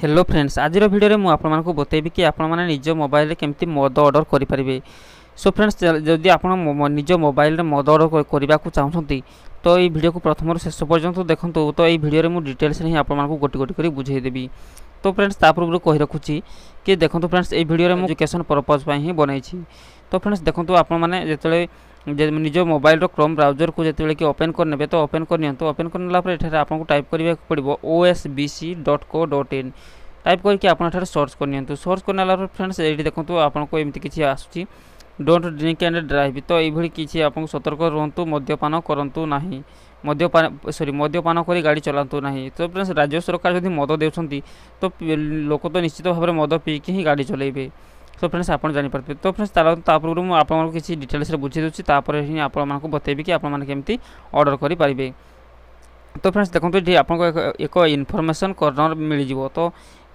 hello friends আজির ভিডিওরে মু আপনার বতাইবি কি আপনার মানে নিজ মোবাইলে কেমি মদ অর্ডর করে পারবে সো ফ্রেন্ডস যদি আপনার নিজ মোবাইলে মদ অর্ডর করা চাহুন তো এই ভিডিওকে প্রথম শেষ পর্যন্ত দেখুন তো এই ভিডিওরে মু ডিটেলসে হি আপনার গোটি গোটি করে বুঝাই দেবি तो फ्रेंड्स ता कही रखुच्छी कि देखो फ्रेंड्स ये भिडियो मुझे एजुकेशन पर्पज पर ही बनई तो फ्रेंड्स देखो आपने निज मोबाइल क्रोम ब्राउजर को जिते कि ओपेन करने तो ओपेन करनी ओपेन करने आपको टाइप करने को पड़ो ओ एस बी सी डट को डट इन टाइप करके आप सर्च करनी सर्च करने फ्रेंड्स ये देखो आपको एमती किसी आसूँ ডোন্ট ড্রিঙ্ক অ্যান্ড ড্রাইভ তো এইভাবে কিছু আপনার সতর্ক রুহতু মদ্যপান করতু না মদ্যপান সরি মদ্যপান করে গাড়ি চলাতু না তো ফ্রেন্ডস রাজ্য সরকার যদি মদ দেওয়া তো লোক তো নিশ্চিত ভাবে মদ পিকি হি গাড়ি চলাইবে তো ফ্রেন্ডস আপনার জাঁপারে তো ফ্রেন্ডস তা পূর্ব আপনার কিছু ডিটেলসরে বুঝাই দেছি তাপরে হি আপনার বতাইবি কি আপনার কেমি অর্ডর করে পারবে তো ফ্রেন্ডস দেখুন এটি আপনার এক ইনফরমেসন কর্ণর মিলিযোগ তো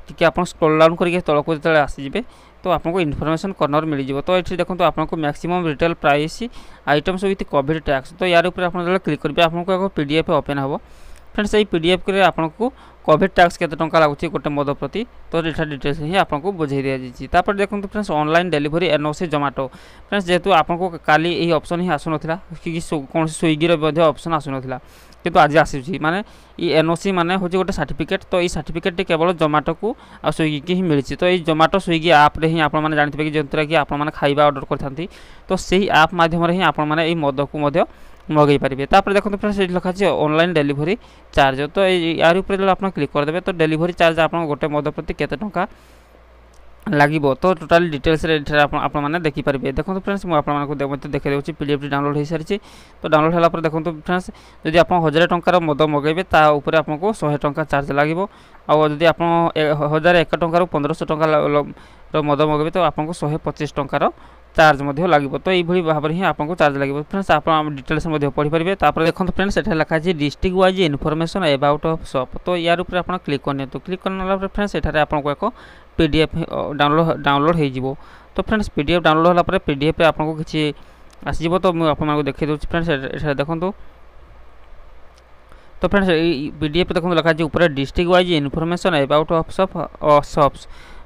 টিকি আপনার স্ক্রোল ডাউন করি তলক যেতে আসিযে তো আপনার ইনফরমেশন কর্ণর মিলিযোগ তো এটি দেখুন আপনার maximum retail price items with covid tax তো ইয়ার উপরে আপনার যেত ক্লিক করবে আপনার এক পিডিএফ ওপেন হব ফ্রেন্ড সেই পিডিএফরে আপনার কোভিড ট্যাক্স কেতে টাকা লাগুছে গোটে মদ প্রতি তো এটা ডিটেলস হি আপনার বুঝাই দিয়েছি তাপরে দেখুন friends online delivery NOC Zomato friends যেহেতু আপনার কালি এই অপসন হি আসুন কি কৌশি সুইগির মধ্যে অপসন আসুন କିନ୍ତୁ ଆଜି ଆସିଛି ମାନେ ଇ ଏନ୍ଓସି ମାନେ ହେଉଛି ଗୋଟେ ସାର୍ଟିଫିକେଟ୍ ତ ଏଇ ସାର୍ଟିଫିକେଟ୍ଟି କେବଳ ଜୋମାଟୋକୁ ଆଉ ସ୍ୱିଗିକି ହିଁ ମିଳିଛି ତ ଏଇ ଜୋମାଟୋ ସ୍ୱିଗି ଆପ୍ରେ ହିଁ ଆପଣମାନେ ଜାଣିଥିବେ କି ଯେଉଁଥିରେ କି ଆପଣମାନେ ଖାଇବା ଅର୍ଡ଼ର କରିଥାନ୍ତି ତ ସେହି ଆପ୍ ମାଧ୍ୟମରେ ହିଁ ଆପଣମାନେ ଏଇ ମଦକୁ ମଧ୍ୟ ମଗାଇ ପାରିବେ ତାପରେ ଦେଖନ୍ତୁ ଫ୍ରେଣ୍ଡ ସେଇଠି ଲେଖାଛି ଅନଲାଇନ୍ ଡେଲିଭରି ଚାର୍ଜ ତ ଏଇ ଆରି ଉପରେ ଯେତେବେଳେ ଆପଣ କ୍ଲିକ୍ କରିଦେବେ ତ ଡେଲିଭରି ଚାର୍ଜ ଆପଣ ଗୋଟେ ମଦ ପ୍ରତି କେତେ ଟଙ୍କା লাগিব ତ ଟୋଟାଲି ଡିଟେଲ୍ସରେ ଏଠାରେ ଆପଣମାନେ ଦେଖିପାରିବେ ଦେଖନ୍ତୁ ଫ୍ରେଣ୍ଡସ୍ ମୁଁ ଆପଣମାନଙ୍କୁ ମଧ୍ୟ ଦେଖାଇଦେଉଛି ପି ଡି ଏଫ୍ଟି ଡାଉନଲୋଡ଼୍ ହୋଇସାରିଛି ତ ଡାଉନଲୋଡ଼୍ ହେଲା ପରେ ଦେଖନ୍ତୁ ଫ୍ରେଣ୍ଡସ୍ ଯଦି ଆପଣ ହଜାରେ ଟଙ୍କାର ମଦ ମଗାଇବେ ତା ଉପରେ ଆପଣଙ୍କୁ ଶହେ ଟଙ୍କା ଚାର୍ଜ ଲାଗିବ ଆଉ ଯଦି ଆପଣ ହଜାର ଏକ ଟଙ୍କାରୁ ପନ୍ଦରଶହ ଟଙ୍କାର ମଦ ମଗାଇବେ ତ ଆପଣଙ୍କୁ ଶହେ ପଚିଶ ଟଙ୍କାର चार्ज लग तो यही भाव में ही आपको चार्ज लगे फ्रेंड्स आप डिटेल्स पढ़ी पारे देखते फ्रेंड्स एटे लिखा है district wise information about of shop तो यार उपर आप क्लिक करनी क्लिक करना फ्रेंड्स एटे आपको एक P D F download download तो friends P D F download होगा पी आपको किसी आसीज तो मुझे आपको देखे दूसरी फ्रेंड्स देखो तो फ्रेंड्स पी डी लिखा है लिखा district wise information about of shop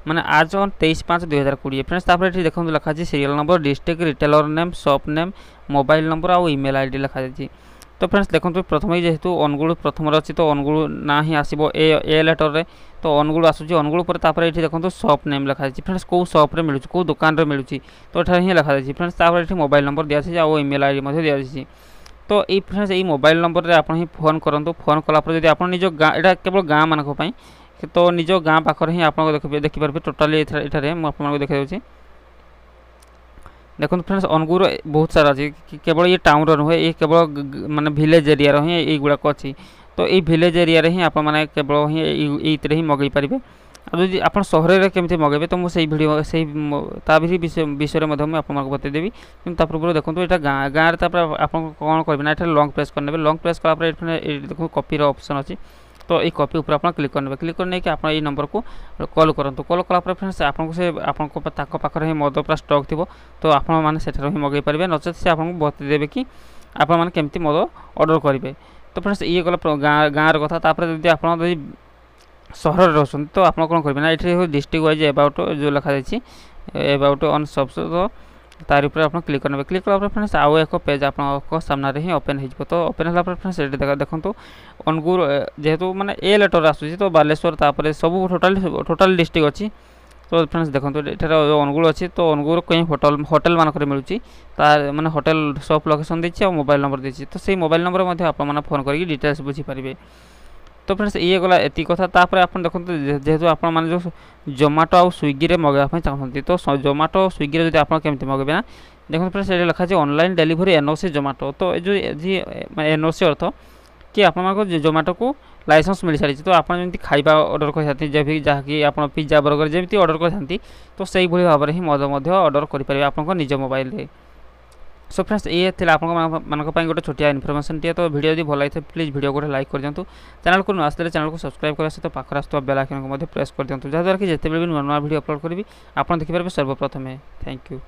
মানে আজ অন তেইশ পাঁচ দুই হাজার কোড়িয়ে ফ্রেন্ডস তাপরে এটি দেখুন লেখা আছে serial number district retailer name shop name mobile number আউ ইমেল আইডি লেখা যাচ্ছে তো ফ্রেন্ডস দেখুন প্রথমে যেহেতু অনুগুল প্রথমে অছি তো অনুগুল না হি আসব এ এ লেটরে তো অনুগুল আসুচি অনুগুল পরে তাপরে এটি দেখুন সপ নেম লেখা যাচ্ছে ফ্রেন্ডস কেউ সপ্রে মিলুচি কেউ দোকানরে মিলুচি তো এখানে হি লেখা যাচ্ছে ফ্রেন্ডস তাপরে এটি মোবাইল নম্বর দিয়া আছে আউ ইমেল আইডি মধ্যে দিয়া আছে তো এই ফ্রেন্ডস এই মোবাইল নম্বরে আপনার হি ফোন করতু ফোন কলাপরে যদি আপনার নিজ গাঁ এটা কেবল গাঁ মানুষ তো নিজ গাঁ পাখে ହିଁ ଆପଣଙ୍କ ଦେଖିପାରିବେ ଟୋଟାଲି ଏଠାରେ ମୁଁ ଆପଣମାନଙ୍କୁ ଦେଖାଯାଉଛି দেখুন ফ্রেন্ডস অঙ্গুর বহুত সারা আছে কেবল ইয়ে টাউনর নুহে ইয়ে কেবল মানে ভিলেজ এরিয়ার হি এইগুড়াক অছি তো এই ভিলেজ এরিয়ার হি আপন মানে কেবল হি এইতে হি মগাই পারিবে আর যদি আপনার সহরের কেমতি মগাইবে তো মু সেই ভিডিও সেই তা বিষয় বিষয়ে মধ্যে মু আপনাকে বতাই দেবি কিন্তু তা পূর্বে দেখুন এটা গাঁ গাঁরে তারপরে আপনার কোণ করবে না এটা লং প্রেস করে নেবে লং প্রেস কলাপরে এখানে দেখুন কপির অপসন আছে ତ ଏଇ କପି ଉପରେ ଆପଣ କ୍ଲିକ୍ କରିନେବେ କ୍ଲିକ୍ କରିନେଇକି ଆପଣ ଏଇ ନମ୍ବରକୁ କଲ୍ କରନ୍ତୁ କଲ୍ କଲା ପରେ ଫ୍ରେଣ୍ଡସ୍ ଆପଣଙ୍କୁ ସେ ଆପଣଙ୍କ ତାଙ୍କ ପାଖରେ ହିଁ ମଦ ପୁରା ଷ୍ଟକ୍ ଥିବ ତ ଆପଣମାନେ ସେଠାରୁ ହିଁ ମଗାଇ ପାରିବେ ନଚେତ୍ ସେ ଆପଣଙ୍କୁ ବତେଇଦେବେ କି ଆପଣମାନେ କେମିତି ମଦ ଅର୍ଡ଼ର କରିବେ ତ ଫ୍ରେଣ୍ଡସ୍ ଇଏ ଗଲା ଗାଁ ଗାଁର କଥା ତାପରେ ଯଦି ଆପଣ ଯଦି ସହରରେ ରହୁଛନ୍ତି ତ ଆପଣ କ'ଣ କରିବେ ନା ଏଠି ଡିଷ୍ଟ୍ରିକ୍ଟ ୱାଇଜ୍ ଏବାଉଟ୍ ଯେଉଁ ଲେଖାଯାଇଛି ଏବାଉଟ୍ ଅନ୍ ସବ୍ସ ତ তার উপরে আপনার ক্লিক করবে ক্লিক কলা পরে ফ্রেন্ডস আউ এক পেজ আপনার সামনে হি ওপেন হয়ে তো ওপেন হলা পরে ফ্রেন্ডস এটি দেখুন অনুগুল যেহেতু মানে এ লেটর আসুচি তো বালেশ্বর তাপরে সবু টোটাল টোটাল ডিস্ট্রিক্ট অছি তো ফ্রেন্ডস দেখুন এটার অনুগুল অছি তো অনুগুল কই হোটেল হোটেল মানকরে মিলুচি তার মানে হোটেল সব লোকেশন দিয়েছি আর মোবাইল নম্বর দিয়েছি তো সেই মোবাইল নম্বরে আপনার ফোন করি ডিটেলস বুঝিপারে তো ଫ୍ରେଣ୍ଡସ୍ ଇଏ ଗଲା ଏତିକି କଥା ତାପରେ ଆପଣ ଦେଖନ୍ତୁ ଯେହେତୁ ଆପଣମାନେ ଯେଉଁ ଜୋମାଟୋ ଆଉ ସ୍ୱିଗିରେ ମଗାଇବା ପାଇଁ ଚାହୁଁଛନ୍ତି ତ ଜୋମାଟୋ ଆଉ ସ୍ୱିଗିରେ ଯଦି ଆପଣ କେମିତି ମଗାଇବେ ନା ଦେଖନ୍ତୁ ଫ୍ରେଣ୍ଡସ୍ ଏଠି ଲେଖାଛି ଅନଲାଇନ୍ ଡେଲିଭରି ଏନ୍ଓସି ଜୋମାଟୋ ତ ଏ ଯେଉଁ ଏନ୍ଓସି ଅର୍ଥ କି ଆପଣମାନଙ୍କ ଜୋମାଟୋକୁ ଲାଇସେନ୍ସ ମିଳିସାରିଛି ତ ଆପଣ ଯେମିତି ଖାଇବା ଅର୍ଡ଼ର କରିଥାନ୍ତି ଯାହାକି ଆପଣ ପିଜ୍ଜା ବର୍ଗର ଯେମିତି ଅର୍ଡ଼ର କରିଥାନ୍ତି ତ ସେଇଭଳି ଭାବରେ ହିଁ ମଧ୍ୟ ଅର୍ଡ଼ର କରିପାରିବେ ଆପଣଙ୍କ ନିଜ ମୋବାଇଲରେ सो फ्रेंड्स ये आपंक गोटे छोटिया इनफर्मेशन टे तो भिडियो जब भल लगी प्लीज भिडियो गोटे लाइक कर दिखाँ चैनल को नुआ आसले चैनल को सब्सक्राइब करने सहित पाखे आसुवा बेल आइकन को प्रेस कर दिखाँ जहाँद्वारा कि जिते भी नुआ नुआ भिडियो अपलोड करी आप देखिपारे सर्वप्रथमे थैंक यू